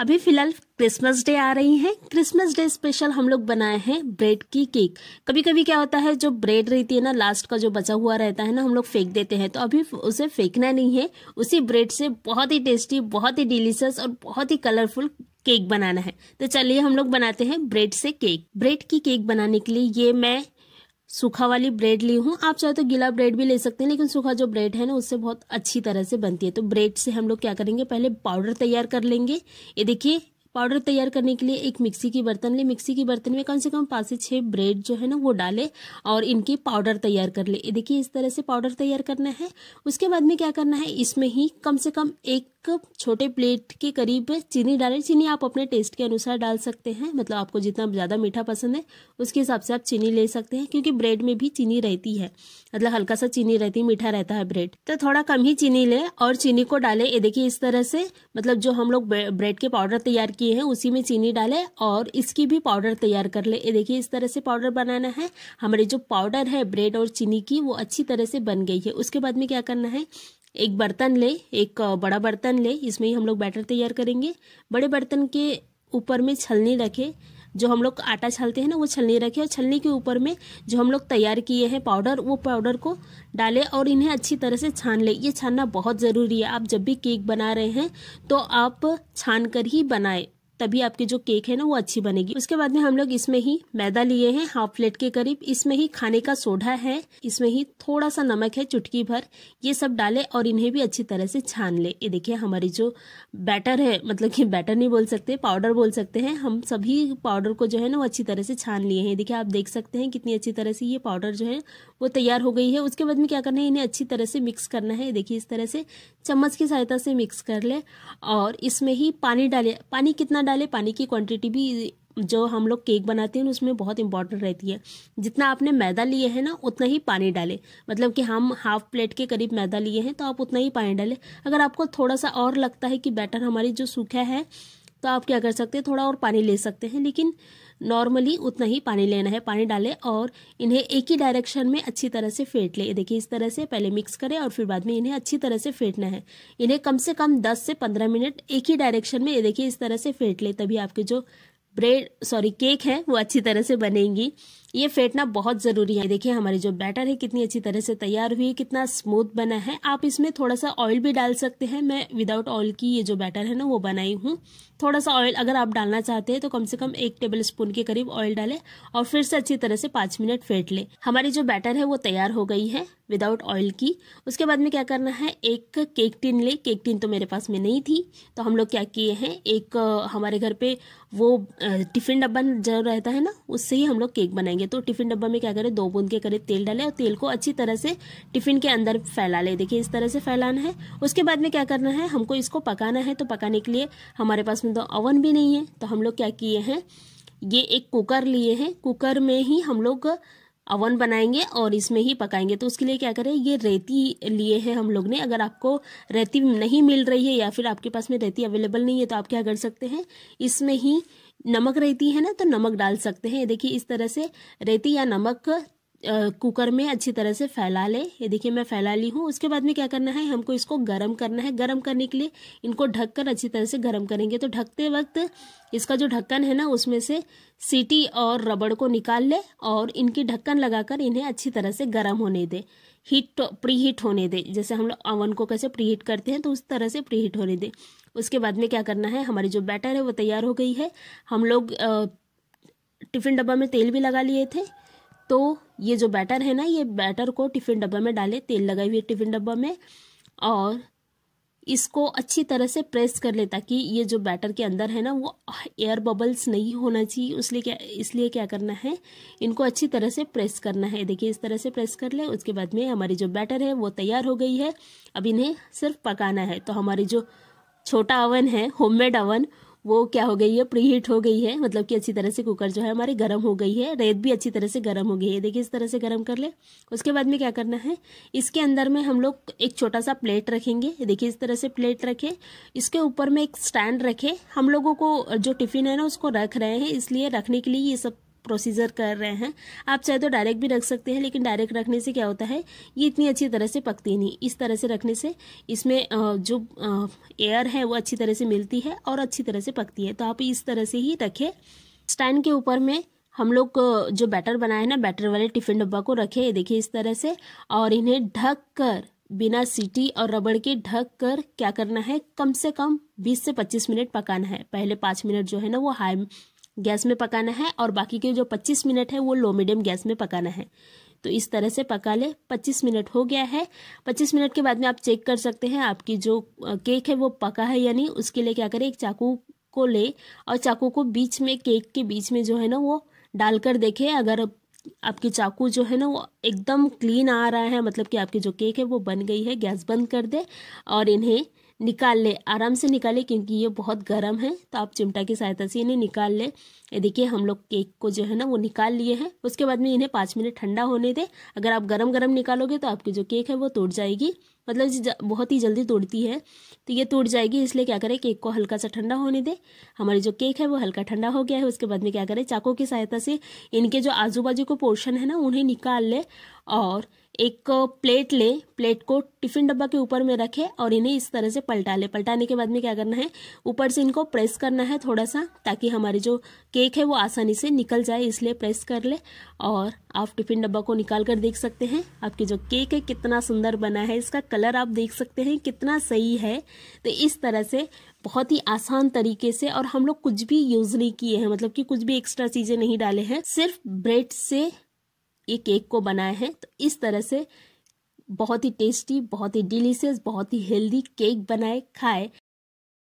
अभी फिलहाल Christmas day आ रही है क्रिसमस डे स्पेशल हम लोग बनाए हैं ब्रेड की केक कभी कभी क्या होता है जो ब्रेड रहती है ना लास्ट का जो बचा हुआ रहता है ना हम लोग फेंक देते हैं तो अभी उसे फेंकना नहीं है उसी ब्रेड से बहुत ही टेस्टी बहुत ही डिलीशियस और बहुत ही कलरफुल केक बनाना है तो चलिए हम लोग बनाते हैं ब्रेड से केक ब्रेड की केक बनाने के लिए ये मैं सूखा वाली ब्रेड ली हूँ आप चाहे तो गीला ब्रेड भी ले सकते हैं लेकिन सूखा जो ब्रेड है ना उससे बहुत अच्छी तरह से बनती है तो ब्रेड से हम लोग क्या करेंगे पहले पाउडर तैयार कर लेंगे ये देखिए पाउडर तैयार करने के लिए एक मिक्सी की बर्तन ले मिक्सी की बर्तन में कम से कम पाँच से छः ब्रेड जो है ना वो डाले और इनकी पाउडर तैयार कर ले देखिए इस तरह से पाउडर तैयार करना है उसके बाद में क्या करना है इसमें ही कम से कम एक छोटे प्लेट के करीब चीनी डालें चीनी आप अपने टेस्ट के अनुसार डाल सकते हैं मतलब आपको जितना ज़्यादा मीठा पसंद है उसके हिसाब से आप चीनी ले सकते हैं क्योंकि ब्रेड में भी चीनी रहती है मतलब हल्का सा चीनी रहती है मीठा रहता है ब्रेड तो थोड़ा कम ही चीनी लें और चीनी को डालें ये देखिए इस तरह से मतलब जो हम लोग ब्रेड के पाउडर तैयार किए हैं उसी में चीनी डालें और इसकी भी पाउडर तैयार कर लें ये देखिए इस तरह से पाउडर बनाना है हमारे जो पाउडर है ब्रेड और चीनी की वो अच्छी तरह से बन गई है उसके बाद में क्या करना है एक बर्तन ले एक बड़ा बर्तन ले इसमें ही हम लोग बैटर तैयार करेंगे बड़े बर्तन के ऊपर में छलनी रखें जो हम लोग आटा छालते हैं ना वो छलनी रखें और छलनी के ऊपर में जो हम लोग तैयार किए हैं पाउडर वो पाउडर को डालें और इन्हें अच्छी तरह से छान लें ये छानना बहुत ज़रूरी है आप जब भी केक बना रहे हैं तो आप छान कर ही बनाएं तभी आपकी जो केक है ना वो अच्छी बनेगी उसके बाद में हम लोग इसमें ही मैदा लिए हैं हाफ प्लेट के करीब इसमें ही खाने का सोडा है इसमें ही थोड़ा सा नमक है चुटकी भर ये सब डाले और इन्हें भी अच्छी तरह से छान ले ये देखिए हमारी जो बैटर है मतलब कि बैटर नहीं बोल सकते पाउडर बोल सकते हैं हम सभी पाउडर को जो है ना वो अच्छी तरह से छान लिए हैं देखिए आप देख सकते हैं कितनी अच्छी तरह से ये पाउडर जो है वो तैयार हो गई है उसके बाद में क्या करना है इन्हें अच्छी तरह से मिक्स करना है देखिए इस तरह से चम्मच की सहायता से मिक्स कर ले और इसमें ही पानी डाले पानी कितना डाले पानी की क्वांटिटी भी जो हम लोग केक बनाते हैं उसमें बहुत इंपॉर्टेंट रहती है जितना आपने मैदा लिए है ना उतना ही पानी डालें मतलब कि हम हाफ प्लेट के करीब मैदा लिए हैं तो आप उतना ही पानी डालें अगर आपको थोड़ा सा और लगता है कि बैटर हमारी जो सूखा है तो आप क्या कर सकते हैं थोड़ा और पानी ले सकते हैं लेकिन नॉर्मली उतना ही पानी लेना है पानी डालें और इन्हें एक ही डायरेक्शन में अच्छी तरह से फेंट लें देखिए इस तरह से पहले मिक्स करें और फिर बाद में इन्हें अच्छी तरह से फेंटना है इन्हें कम से कम दस से पंद्रह मिनट एक ही डायरेक्शन में ये देखिए इस तरह से फेंट लें तभी आपके जो ब्रेड सॉरी केक है वो अच्छी तरह से बनेंगी ये फेंटना बहुत ज़रूरी है देखिए हमारी जो बैटर है कितनी अच्छी तरह से तैयार हुई है कितना स्मूथ बना है आप इसमें थोड़ा सा ऑयल भी डाल सकते हैं मैं विदाउट ऑयल की ये जो बैटर है ना वो बनाई हूँ थोड़ा सा ऑयल अगर आप डालना चाहते हैं तो कम से कम एक टेबल स्पून के करीब ऑयल डालें और फिर से अच्छी तरह से पाँच मिनट फेंट लें हमारी जो बैटर है वो तैयार हो गई है विदाउट ऑयल की उसके बाद में क्या करना है एक केक टिन ले केक टिन तो मेरे पास में नहीं थी तो हम लोग क्या किए हैं एक हमारे घर पे वो टिफ़िन डब्बा जो रहता है ना उससे ही हम लोग केक बनाएंगे तो टिफिन डब्बा में क्या करें दो बूंद के करीब तेल डालें और तेल को अच्छी तरह से टिफिन के अंदर फैला लें देखिए इस तरह से फैलाना है उसके बाद में क्या करना है हमको इसको पकाना है तो पकाने के लिए हमारे पास में तो ओवन भी नहीं है तो हम लोग क्या किए हैं ये एक कुकर लिए हैं कुकर में ही हम लोग अवन बनाएंगे और इसमें ही पकाएंगे तो उसके लिए क्या करें ये रेती लिए हैं हम लोग ने अगर आपको रेती नहीं मिल रही है या फिर आपके पास में रेती अवेलेबल नहीं है तो आप क्या कर सकते हैं इसमें ही नमक रहती है ना तो नमक डाल सकते हैं देखिए इस तरह से रहती या नमक कुकर में अच्छी तरह से फैला ले ये देखिए मैं फैला ली हूँ उसके बाद में क्या करना है हमको इसको गर्म करना है गर्म करने के लिए इनको ढककर अच्छी तरह से गर्म करेंगे तो ढकते वक्त इसका जो ढक्कन है ना उसमें से सीटी और रबड़ को निकाल ले और इनकी ढक्कन लगाकर इन्हें अच्छी तरह से गर्म होने दे हीट प्री हीट होने दे जैसे हम लोग अवन को कैसे प्री हीट करते हैं तो उस तरह से प्री हीट होने दें उसके बाद में क्या करना है हमारी जो बैटर है वो तैयार हो गई है हम लोग टिफ़िन डब्बा में तेल भी लगा लिए थे तो ये जो बैटर है ना ये बैटर को टिफ़िन डब्बा में डालें तेल लगाई हुई टिफ़िन डब्बा में और इसको अच्छी तरह से प्रेस कर ले ताकि ये जो बैटर के अंदर है ना वो एयर बबल्स नहीं होना चाहिए उसलिए क्या इसलिए क्या करना है इनको अच्छी तरह से प्रेस करना है देखिए इस तरह से प्रेस कर ले उसके बाद में हमारी जो बैटर है वो तैयार हो गई है अब इन्हें सिर्फ पकाना है तो हमारी जो छोटा ओवन है होममेड ओवन वो क्या हो गई है प्री हीट हो गई है मतलब कि अच्छी तरह से कुकर जो है हमारी गर्म हो गई है रेत भी अच्छी तरह से गर्म हो गई है देखिए इस तरह से गर्म कर ले उसके बाद में क्या करना है इसके अंदर में हम लोग एक छोटा सा प्लेट रखेंगे देखिए इस तरह से प्लेट रखें इसके ऊपर में एक स्टैंड रखें हम लोगों को जो टिफ़िन है ना उसको रख रहे हैं इसलिए रखने के लिए ये सब प्रोसीजर कर रहे हैं आप चाहे तो डायरेक्ट भी रख सकते हैं लेकिन डायरेक्ट रखने से क्या होता है ये इतनी अच्छी तरह से पकती नहीं इस तरह से रखने से इसमें जो एयर है वो अच्छी तरह से मिलती है और अच्छी तरह से पकती है तो आप इस तरह से ही रखें स्टैंड के ऊपर में हम लोग जो बैटर बनाए हैं ना बैटर वाले टिफिन डब्बा को रखे देखिए इस तरह से और इन्हें ढक कर बिना सीटी और रबड़ के ढक कर क्या करना है कम से कम 20 से 25 मिनट पकाना है पहले पाँच मिनट जो है ना वो हाई गैस में पकाना है और बाकी के जो 25 मिनट है वो लो मीडियम गैस में पकाना है तो इस तरह से पका ले 25 मिनट हो गया है 25 मिनट के बाद में आप चेक कर सकते हैं आपकी जो केक है वो पका है यानी उसके लिए क्या करें एक चाकू को ले और चाकू को बीच में केक के बीच में जो है ना वो डालकर देखे अगर आपकी चाकू जो है ना वो एकदम क्लीन आ रहा है मतलब कि आपकी जो केक है वो बन गई है गैस बंद कर दे और इन्हें निकाल ले आराम से निकाले क्योंकि ये बहुत गर्म है तो आप चिमटा की सहायता से इन्हें निकाल ले ये देखिए हम लोग केक को जो है ना वो निकाल लिए हैं उसके बाद में इन्हें पाँच मिनट ठंडा होने दें अगर आप गर्म गरम निकालोगे तो आपकी जो केक है वो टूट जाएगी मतलब बहुत ही जल्दी तोड़ती है तो ये टूट जाएगी इसलिए क्या करें केक को हल्का सा ठंडा होने दें हमारी जो केक है वो हल्का ठंडा हो गया है उसके बाद में क्या करें चाकू की सहायता से इनके जो आजू बाजू को पोर्शन है ना उन्हें निकाल लें और एक प्लेट लें प्लेट को टिफिन डब्बा के ऊपर में रखें और इन्हें इस तरह से पलटा लें पलटाने के बाद में क्या करना है ऊपर से इनको प्रेस करना है थोड़ा सा ताकि हमारी जो केक है वो आसानी से निकल जाए इसलिए प्रेस कर ले और आप टिफिन डब्बा को निकाल कर देख सकते हैं आपकी जो केक है कितना सुंदर बना है इसका कलर आप देख सकते हैं कितना सही है तो इस तरह से बहुत ही आसान तरीके से और हम लोग कुछ भी यूज नहीं किए हैं मतलब कि कुछ भी एक्स्ट्रा चीज़ें नहीं डाले हैं सिर्फ ब्रेड से ये केक को बनाए हैं तो इस तरह से बहुत ही टेस्टी बहुत ही डिलीशियस बहुत ही हेल्दी केक बनाए खाए